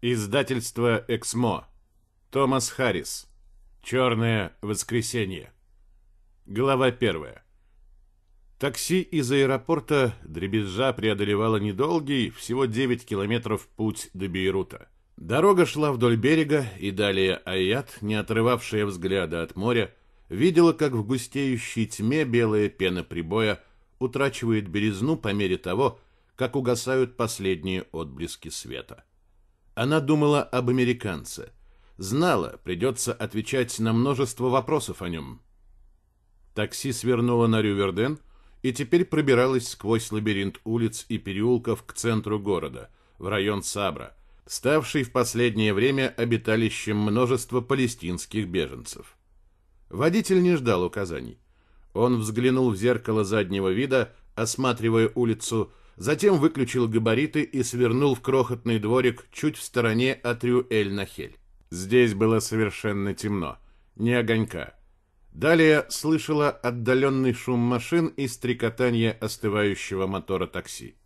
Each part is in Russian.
Издательство «Эксмо». Томас Харрис. «Черное воскресенье». Глава первая. Такси из аэропорта дребезжа преодолевало недолгий, всего 9 километров путь до Бейрута. Дорога шла вдоль берега, и далее Аят, не отрывавшая взгляда от моря, видела, как в густеющей тьме белая пена прибоя утрачивает березну по мере того, как угасают последние отблески света. Она думала об американце. Знала, придется отвечать на множество вопросов о нем. Такси свернуло на Рюверден и теперь пробиралось сквозь лабиринт улиц и переулков к центру города, в район Сабра, ставший в последнее время обиталищем множества палестинских беженцев. Водитель не ждал указаний. Он взглянул в зеркало заднего вида, осматривая улицу, затем выключил габариты и свернул в крохотный дворик чуть в стороне от Рюэль-Нахель. Здесь было совершенно темно, ни огонька. Далее слышала отдаленный шум машин и стрекотание остывающего мотора такси.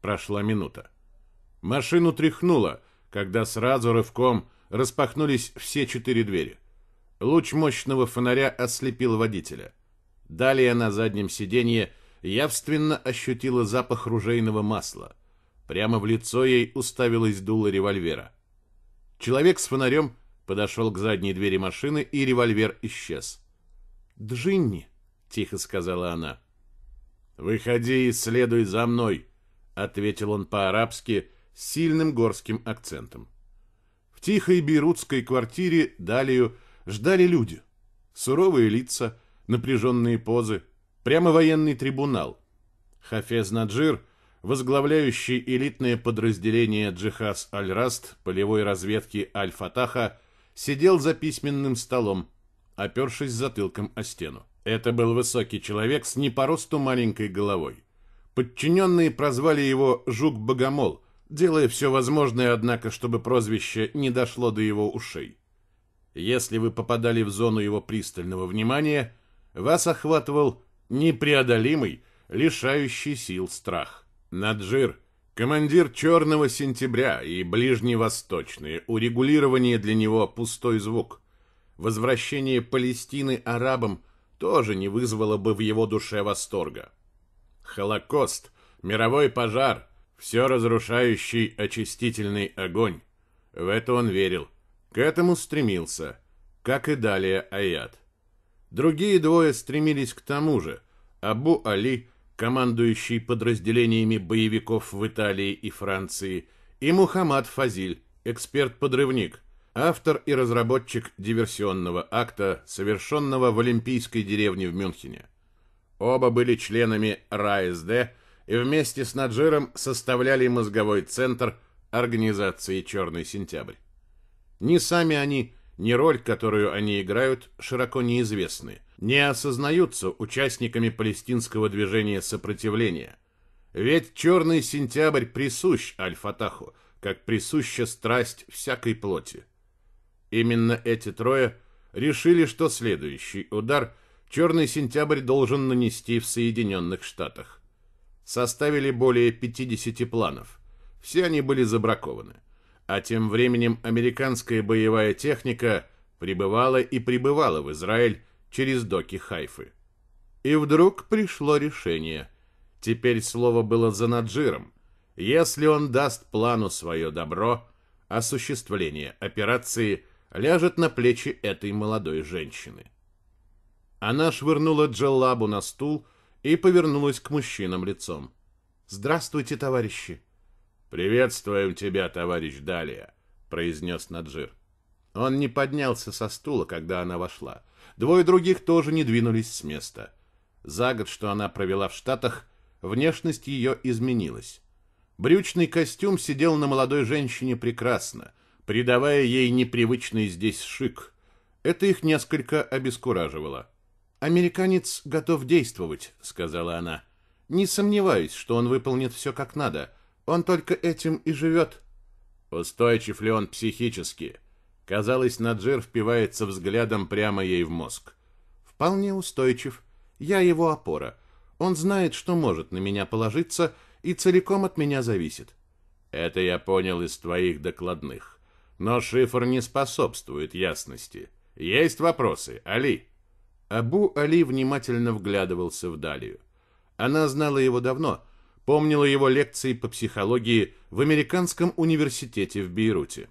Прошла минута. Машину тряхнуло, когда сразу рывком распахнулись все четыре двери. Луч мощного фонаря ослепил водителя. Далее на заднем сиденье – явственно ощутила запах ружейного масла. Прямо в лицо ей уставилось дуло револьвера. Человек с фонарем подошел к задней двери машины, и револьвер исчез. «Джинни», — тихо сказала она. «Выходи и следуй за мной», — ответил он по-арабски с сильным горским акцентом. В тихой бейрутской квартире Далию ждали люди. Суровые лица, напряженные позы — Прямо военный трибунал. Хафез Наджир, возглавляющий элитное подразделение Джихас Аль-Раст полевой разведки Аль-Фатаха, сидел за письменным столом, опершись затылком о стену. Это был высокий человек с не по росту маленькой головой. Подчиненные прозвали его «Жук-богомол», делая все возможное, однако, чтобы прозвище не дошло до его ушей. Если вы попадали в зону его пристального внимания, вас охватывал непреодолимый, лишающий сил страх. Наджир, командир «Черного сентября» и ближневосточные, урегулирование для него пустой звук. Возвращение Палестины арабам тоже не вызвало бы в его душе восторга. Холокост, мировой пожар, все разрушающий очистительный огонь. В это он верил, к этому стремился, как и далее аят. Другие двое стремились к тому же. Абу Али, командующий подразделениями боевиков в Италии и Франции, и Мухаммад Фазиль, эксперт-подрывник, автор и разработчик диверсионного акта, совершенного в Олимпийской деревне в Мюнхене. Оба были членами РАСД и вместе с Наджиром составляли мозговой центр организации «Черный сентябрь». Не сами они ни роль, которую они играют, широко неизвестны, не осознаются участниками палестинского движения сопротивления. Ведь черный сентябрь присущ Аль-Фатаху, как присуща страсть всякой плоти. Именно эти трое решили, что следующий удар черный сентябрь должен нанести в Соединенных Штатах. Составили более 50 планов. Все они были забракованы. А тем временем американская боевая техника прибывала и прибывала в Израиль через доки Хайфы. И вдруг пришло решение. Теперь слово было за Наджиром. Если он даст плану свое добро, осуществление операции ляжет на плечи этой молодой женщины. Она швырнула джеллабу на стул и повернулась к мужчинам лицом. «Здравствуйте, товарищи!» «Приветствуем тебя, товарищ Далия», — произнес Наджир. Он не поднялся со стула, когда она вошла. Двое других тоже не двинулись с места. За год, что она провела в Штатах, внешность ее изменилась. Брючный костюм сидел на молодой женщине прекрасно, придавая ей непривычный здесь шик. Это их несколько обескураживало. «Американец готов действовать», — сказала она. «Не сомневаюсь, что он выполнит все как надо» Он только этим и живет. Устойчив ли он психически? Казалось, Наджир впивается взглядом прямо ей в мозг. Вполне устойчив. Я его опора. Он знает, что может на меня положиться и целиком от меня зависит. Это я понял из твоих докладных. Но шифр не способствует ясности. Есть вопросы, Али? Абу Али внимательно вглядывался в Далию. Она знала его давно, помнила его лекции по психологии в американском университете в Бейруте.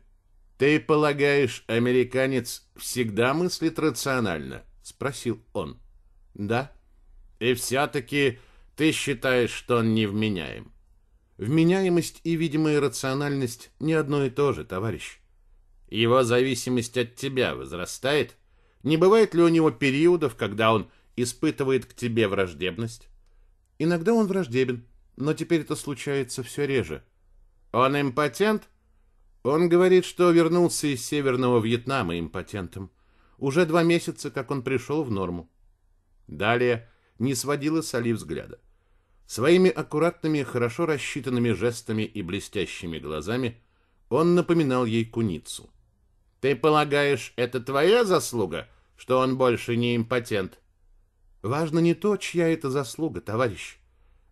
«Ты полагаешь, американец всегда мыслит рационально?» – спросил он. «Да». «И все-таки ты считаешь, что он невменяем?» «Вменяемость и видимая рациональность не одно и то же, товарищ». «Его зависимость от тебя возрастает? Не бывает ли у него периодов, когда он испытывает к тебе враждебность?» «Иногда он враждебен, но теперь это случается все реже. Он импотент? Он говорит, что вернулся из Северного Вьетнама импотентом. Уже два месяца, как он пришел в норму. Далее не сводила с Али взгляда. Своими аккуратными, хорошо рассчитанными жестами и блестящими глазами он напоминал ей куницу. «Ты полагаешь, это твоя заслуга, что он больше не импотент?» «Важно не то, чья это заслуга, товарищ.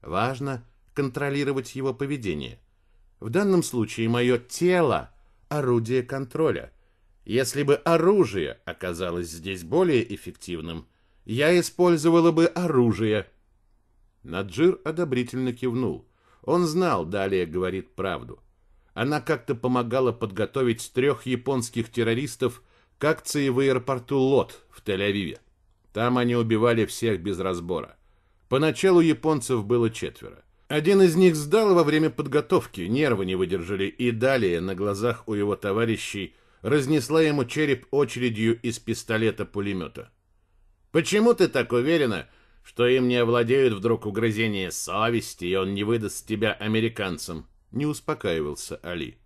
Важно, контролировать его поведение. В данном случае мое тело – орудие контроля. Если бы оружие оказалось здесь более эффективным, я использовала бы оружие. Наджир одобрительно кивнул. Он знал, далее говорит правду. Она как-то помогала подготовить трех японских террористов к акции в аэропорту Лот в Тель-Авиве. Там они убивали всех без разбора. Поначалу японцев было четверо. Один из них сдал во время подготовки, нервы не выдержали, и далее на глазах у его товарищей разнесла ему череп очередью из пистолета-пулемета. «Почему ты так уверена, что им не овладеют вдруг угрызение совести, и он не выдаст тебя американцам?» Не успокаивался Али.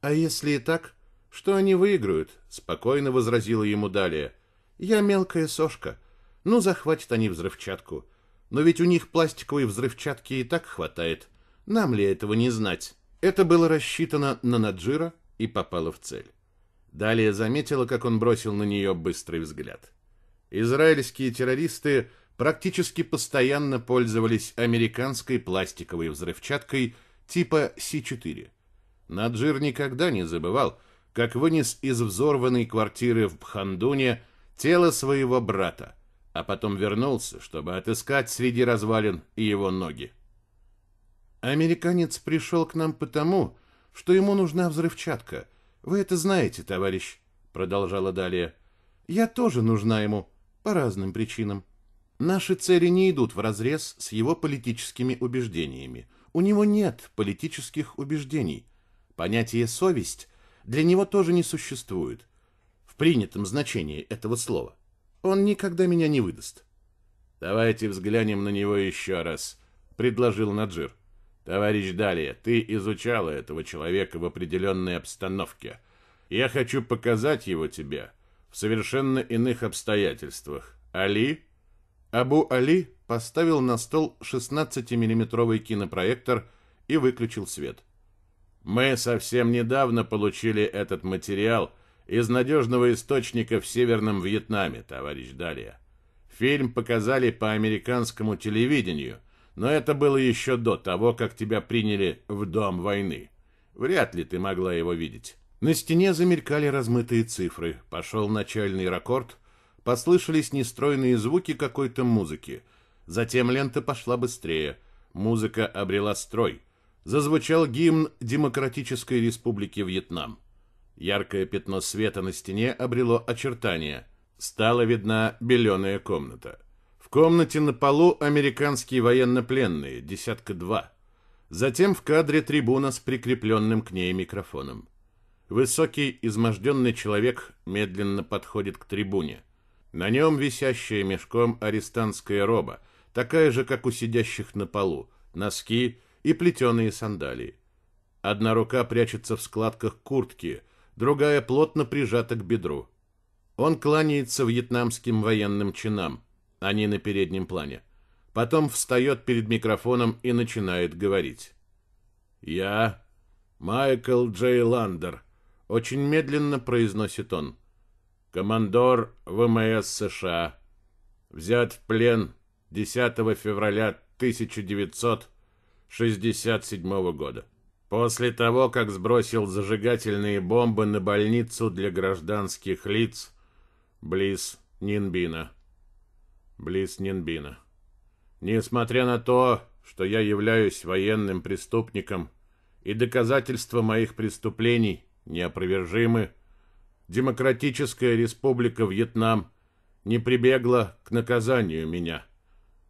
«А если и так, что они выиграют?» Спокойно возразила ему далее. «Я мелкая сошка. Ну, захватят они взрывчатку». Но ведь у них пластиковой взрывчатки и так хватает. Нам ли этого не знать? Это было рассчитано на Наджира и попало в цель. Далее заметила, как он бросил на нее быстрый взгляд. Израильские террористы практически постоянно пользовались американской пластиковой взрывчаткой типа С-4. Наджир никогда не забывал, как вынес из взорванной квартиры в Бхандуне тело своего брата, а потом вернулся, чтобы отыскать среди развалин его ноги. Американец пришел к нам потому, что ему нужна взрывчатка. Вы это знаете, товарищ, продолжала Далия. Я тоже нужна ему по разным причинам. Наши цели не идут вразрез с его политическими убеждениями. У него нет политических убеждений. Понятие совесть для него тоже не существует в принятом значении этого слова. Он никогда меня не выдаст. Давайте взглянем на него еще раз, предложил Наджир. Товарищ Далия, ты изучала этого человека в определенной обстановке. Я хочу показать его тебе в совершенно иных обстоятельствах. Али? Абу Али поставил на стол 16-миллиметровый кинопроектор и выключил свет. Мы совсем недавно получили этот материал из надежного источника в Северном Вьетнаме, товарищ Далия. Фильм показали по американскому телевидению, но это было еще до того, как тебя приняли в Дом войны. Вряд ли ты могла его видеть. На стене замелькали размытые цифры, пошел начальный рекорд. послышались нестройные звуки какой-то музыки. Затем лента пошла быстрее, музыка обрела строй. Зазвучал гимн Демократической Республики Вьетнам. Яркое пятно света на стене обрело очертания. Стала видна беленая комната. В комнате на полу американские военнопленные, десятка два. Затем в кадре трибуна с прикрепленным к ней микрофоном. Высокий, изможденный человек медленно подходит к трибуне. На нем висящая мешком арестантская роба, такая же, как у сидящих на полу, носки и плетеные сандалии. Одна рука прячется в складках куртки – другая плотно прижата к бедру. Он кланяется вьетнамским военным чинам, они на переднем плане. Потом встает перед микрофоном и начинает говорить. «Я, Майкл Джей Ландер», — очень медленно произносит он, «командор ВМС США, взят в плен 10 февраля 1967 года». После того, как сбросил зажигательные бомбы на больницу для гражданских лиц близ Нинбина. Близ Нинбина. Несмотря на то, что я являюсь военным преступником и доказательства моих преступлений неопровержимы, Демократическая Республика Вьетнам не прибегла к наказанию меня,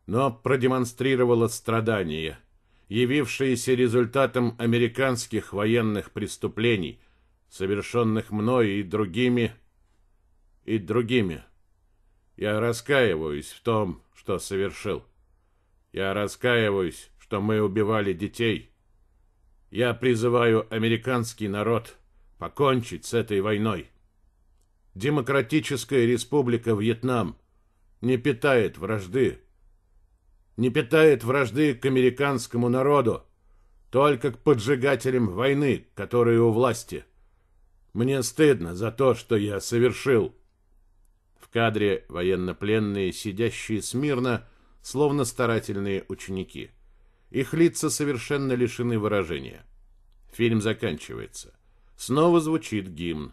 но продемонстрировала страдания – явившиеся результатом американских военных преступлений, совершенных мной и другими, и другими. Я раскаиваюсь в том, что совершил. Я раскаиваюсь, что мы убивали детей. Я призываю американский народ покончить с этой войной. Демократическая республика Вьетнам не питает вражды не питает вражды к американскому народу, только к поджигателям войны, которые у власти. Мне стыдно за то, что я совершил. В кадре военнопленные, сидящие смирно, словно старательные ученики. Их лица совершенно лишены выражения. Фильм заканчивается. Снова звучит гимн.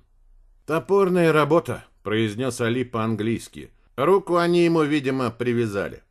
«Топорная работа», — произнес Али по-английски. Руку они ему, видимо, привязали.